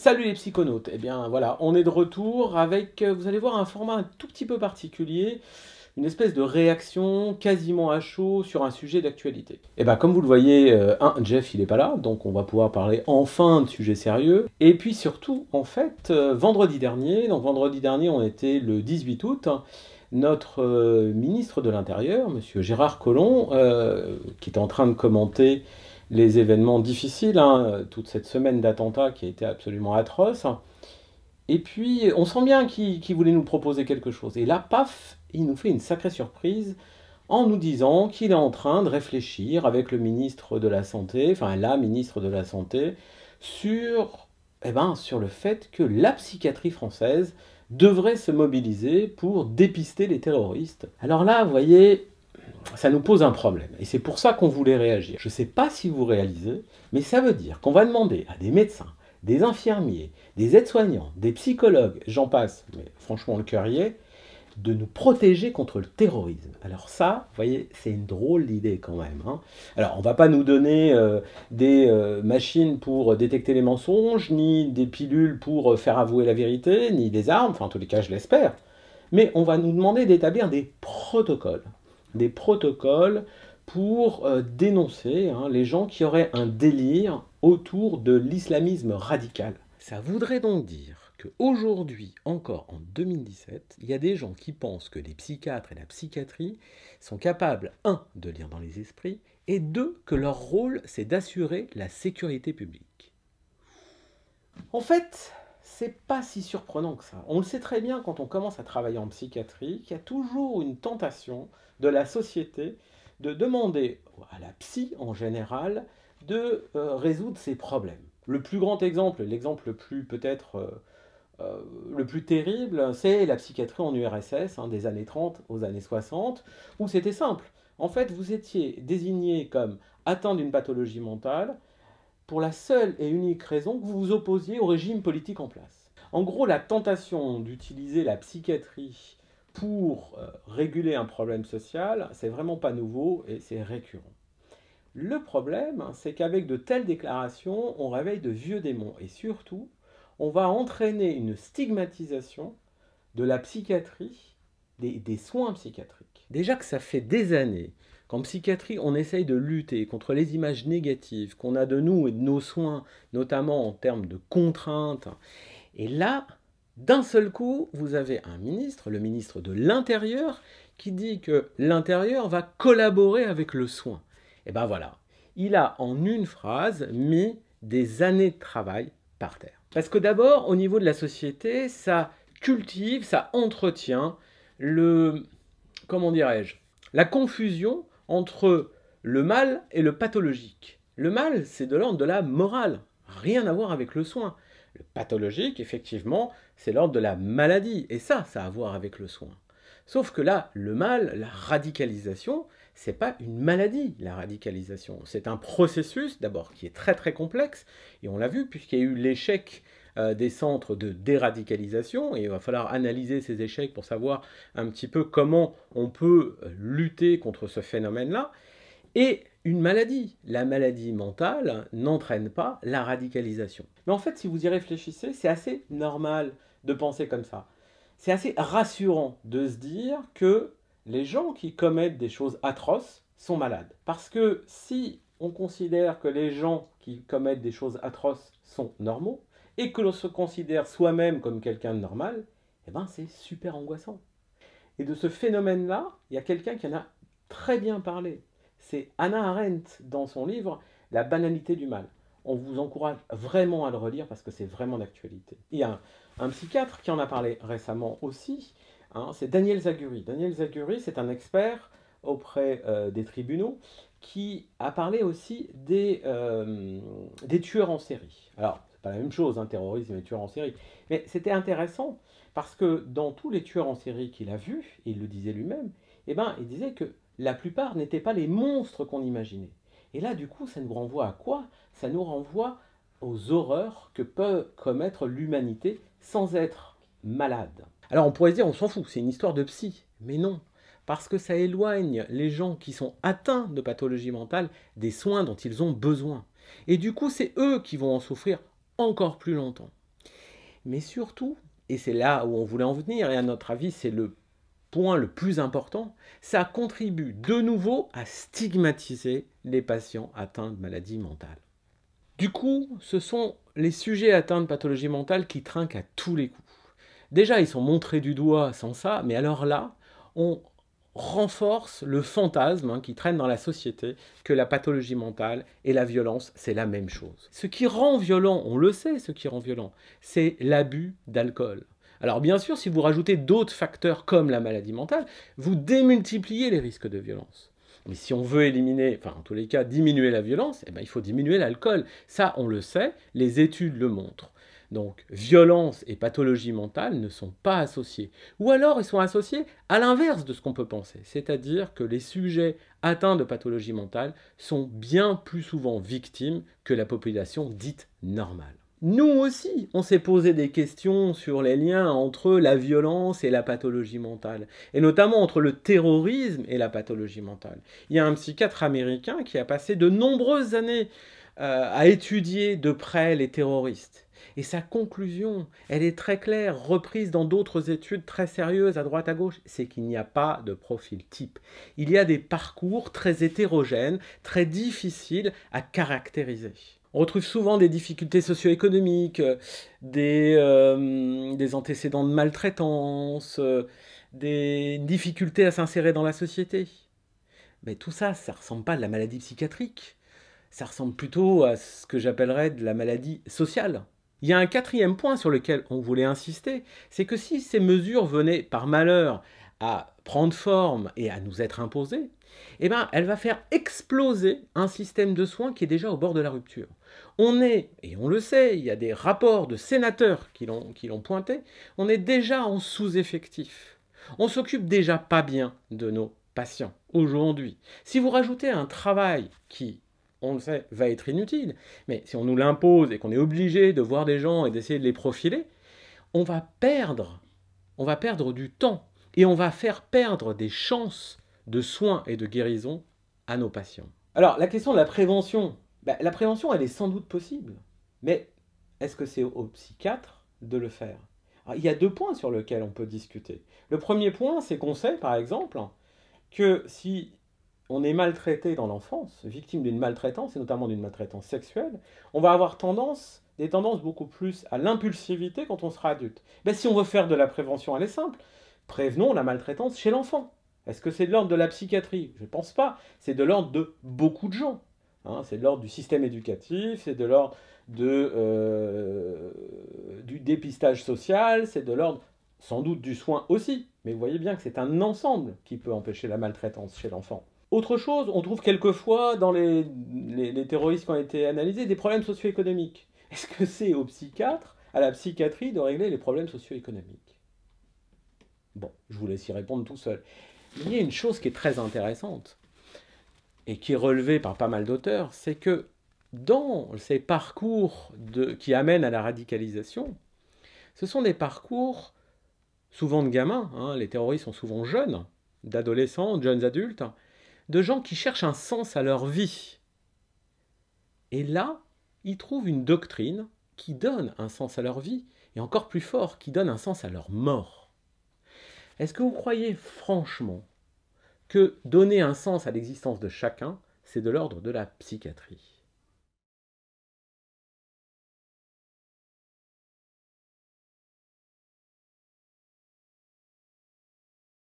Salut les psychonautes, et eh bien voilà, on est de retour avec, euh, vous allez voir, un format un tout petit peu particulier, une espèce de réaction quasiment à chaud sur un sujet d'actualité. Et eh bien comme vous le voyez, euh, un, Jeff il est pas là, donc on va pouvoir parler enfin de sujets sérieux. Et puis surtout, en fait, euh, vendredi dernier, donc vendredi dernier on était le 18 août, hein, notre ministre de l'Intérieur, monsieur Gérard Collomb, qui est en train de commenter les événements difficiles, hein, toute cette semaine d'attentats qui a été absolument atroce. Et puis, on sent bien qu'il voulait nous proposer quelque chose. Et là, paf, il nous fait une sacrée surprise en nous disant qu'il est en train de réfléchir avec le ministre de la Santé, enfin la ministre de la Santé, sur, eh ben, sur le fait que la psychiatrie française devrait se mobiliser pour dépister les terroristes. Alors là, vous voyez, ça nous pose un problème. Et c'est pour ça qu'on voulait réagir. Je ne sais pas si vous réalisez, mais ça veut dire qu'on va demander à des médecins, des infirmiers, des aides-soignants, des psychologues, j'en passe, mais franchement le cœur y est, de nous protéger contre le terrorisme. Alors ça, vous voyez, c'est une drôle d'idée quand même. Hein. Alors on ne va pas nous donner euh, des euh, machines pour détecter les mensonges, ni des pilules pour euh, faire avouer la vérité, ni des armes, enfin en tous les cas je l'espère. Mais on va nous demander d'établir des protocoles des protocoles pour euh, dénoncer hein, les gens qui auraient un délire autour de l'islamisme radical. Ça voudrait donc dire qu'aujourd'hui, encore en 2017, il y a des gens qui pensent que les psychiatres et la psychiatrie sont capables, un, de lire dans les esprits, et deux, que leur rôle, c'est d'assurer la sécurité publique. En fait, c'est pas si surprenant que ça. On le sait très bien quand on commence à travailler en psychiatrie, qu'il y a toujours une tentation de la société de demander à la psy en général de euh, résoudre ses problèmes. Le plus grand exemple, l'exemple le plus peut-être euh, euh, le plus terrible, c'est la psychiatrie en URSS hein, des années 30 aux années 60, où c'était simple. En fait, vous étiez désigné comme atteint d'une pathologie mentale pour la seule et unique raison que vous vous opposiez au régime politique en place. En gros, la tentation d'utiliser la psychiatrie pour euh, réguler un problème social, c'est vraiment pas nouveau et c'est récurrent. Le problème, hein, c'est qu'avec de telles déclarations, on réveille de vieux démons et surtout, on va entraîner une stigmatisation de la psychiatrie, des soins psychiatriques. Déjà que ça fait des années Qu'en psychiatrie, on essaye de lutter contre les images négatives qu'on a de nous et de nos soins, notamment en termes de contraintes. Et là, d'un seul coup, vous avez un ministre, le ministre de l'Intérieur, qui dit que l'intérieur va collaborer avec le soin. Et ben voilà, il a en une phrase mis des années de travail par terre. Parce que d'abord, au niveau de la société, ça cultive, ça entretient le, comment dirais-je, la confusion entre le mal et le pathologique. Le mal, c'est de l'ordre de la morale, rien à voir avec le soin. Le pathologique, effectivement, c'est l'ordre de la maladie, et ça, ça a à voir avec le soin. Sauf que là, le mal, la radicalisation, c'est pas une maladie, la radicalisation. C'est un processus, d'abord, qui est très très complexe, et on l'a vu, puisqu'il y a eu l'échec euh, des centres de déradicalisation et il va falloir analyser ces échecs pour savoir un petit peu comment on peut euh, lutter contre ce phénomène-là. Et une maladie, la maladie mentale n'entraîne pas la radicalisation. Mais en fait, si vous y réfléchissez, c'est assez normal de penser comme ça. C'est assez rassurant de se dire que les gens qui commettent des choses atroces sont malades. Parce que si on considère que les gens qui commettent des choses atroces sont normaux, et que l'on se considère soi-même comme quelqu'un de normal, eh ben c'est super angoissant. Et de ce phénomène-là, il y a quelqu'un qui en a très bien parlé. C'est Anna Arendt dans son livre La banalité du mal. On vous encourage vraiment à le relire parce que c'est vraiment d'actualité. Il y a un, psychiatre qui en a parlé récemment aussi, hein, c'est Daniel Zaguri. Daniel Zaguri, c'est un expert auprès euh, des tribunaux qui a parlé aussi des, euh, des tueurs en série. Alors, la même chose, un hein, terrorisme et tueur en série. Mais c'était intéressant parce que dans tous les tueurs en série qu'il a vu il le disait lui-même, eh ben, il disait que la plupart n'étaient pas les monstres qu'on imaginait. Et là, du coup, ça nous renvoie à quoi Ça nous renvoie aux horreurs que peut commettre l'humanité sans être malade. Alors on pourrait dire, on s'en fout, c'est une histoire de psy. Mais non, parce que ça éloigne les gens qui sont atteints de pathologie mentale des soins dont ils ont besoin. Et du coup, c'est eux qui vont en souffrir encore plus longtemps. Mais surtout, et c'est là où on voulait en venir, et à notre avis c'est le point le plus important, ça contribue de nouveau à stigmatiser les patients atteints de maladies mentales. Du coup, ce sont les sujets atteints de pathologie mentale qui trinquent à tous les coups. Déjà, ils sont montrés du doigt sans ça, mais alors là, on renforce le fantasme hein, qui traîne dans la société que la pathologie mentale et la violence, c'est la même chose. Ce qui rend violent, on le sait, ce qui rend violent, c'est l'abus d'alcool. Alors bien sûr, si vous rajoutez d'autres facteurs comme la maladie mentale, vous démultipliez les risques de violence. Mais si on veut éliminer, enfin en tous les cas diminuer la violence, eh bien, il faut diminuer l'alcool. Ça, on le sait, les études le montrent. Donc violence et pathologie mentale ne sont pas associées. Ou alors ils sont associés à l'inverse de ce qu'on peut penser. C'est-à-dire que les sujets atteints de pathologie mentale sont bien plus souvent victimes que la population dite normale. Nous aussi, on s'est posé des questions sur les liens entre la violence et la pathologie mentale, et notamment entre le terrorisme et la pathologie mentale. Il y a un psychiatre américain qui a passé de nombreuses années euh, à étudier de près les terroristes. Et sa conclusion, elle est très claire, reprise dans d'autres études très sérieuses à droite à gauche, c'est qu'il n'y a pas de profil type. Il y a des parcours très hétérogènes, très difficiles à caractériser. On retrouve souvent des difficultés socio-économiques, euh, euh, des, antécédents de maltraitance, euh, des difficultés à s'insérer dans la société. Mais tout ça, ça ressemble pas à de la maladie psychiatrique. Ça ressemble plutôt à ce que j'appellerais de la maladie sociale. Il y a un quatrième point sur lequel on voulait insister, c'est que si ces mesures venaient par malheur à prendre forme et à nous être imposées, eh ben, elle va faire exploser un système de soins qui est déjà au bord de la rupture. On est, et on le sait, il y a des rapports de sénateurs qui l'ont pointé, on est déjà en sous-effectif. On s'occupe déjà pas bien de nos patients aujourd'hui. Si vous rajoutez un travail qui on le sait, va être inutile. Mais si on nous l'impose et qu'on est obligé de voir des gens et d'essayer de les profiler, on va perdre, on va perdre du temps et on va faire perdre des chances de soins et de guérison à nos patients. Alors la question de la prévention, bah, la prévention elle est sans doute possible, mais est-ce que c'est au psychiatre de le faire Il y a deux points sur lesquels on peut discuter. Le premier point, c'est qu'on sait par exemple que si on est maltraité dans l'enfance, victime d'une maltraitance, et notamment d'une maltraitance sexuelle, on va avoir tendance, des tendances beaucoup plus à l'impulsivité quand on sera adulte. mais ben, si on veut faire de la prévention, elle est simple. Prévenons la maltraitance chez l'enfant. Est-ce que c'est de l'ordre de la psychiatrie Je ne pense pas. C'est de l'ordre de beaucoup de gens. Hein. c'est de l'ordre du système éducatif, c'est de l'ordre euh, du dépistage social, c'est de l'ordre sans doute du soin aussi. Mais vous voyez bien que c'est un ensemble qui peut empêcher la maltraitance chez l'enfant. Autre chose, on trouve quelquefois dans les, terroristes qui ont été analysés des problèmes socio-économiques. Est-ce que c'est au psychiatre, à la psychiatrie, de régler les problèmes socio-économiques Bon, je vous laisse y répondre tout seul. il y a une chose qui est très intéressante et qui est relevée par pas mal d'auteurs, c'est que dans ces parcours qui amènent à la radicalisation, ce sont des parcours souvent de gamins, hein. les terroristes sont souvent jeunes, d'adolescents, de jeunes adultes, hein de gens qui cherchent un sens à leur vie. Et là, ils trouvent une doctrine qui donne un sens à leur vie, et encore plus fort, qui donne un sens à leur mort. Est-ce que vous croyez franchement que donner un sens à l'existence de chacun, c'est de l'ordre de la psychiatrie